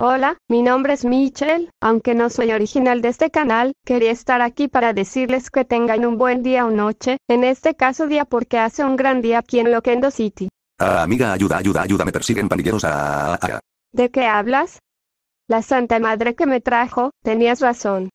Hola, mi nombre es Michelle, aunque no soy original de este canal, quería estar aquí para decirles que tengan un buen día o noche, en este caso día porque hace un gran día aquí en Loquendo City. Ah, amiga, ayuda, ayuda, ayuda, me persiguen pandilleros. a. Ah, ah, ah. ¿De qué hablas? La Santa Madre que me trajo, tenías razón.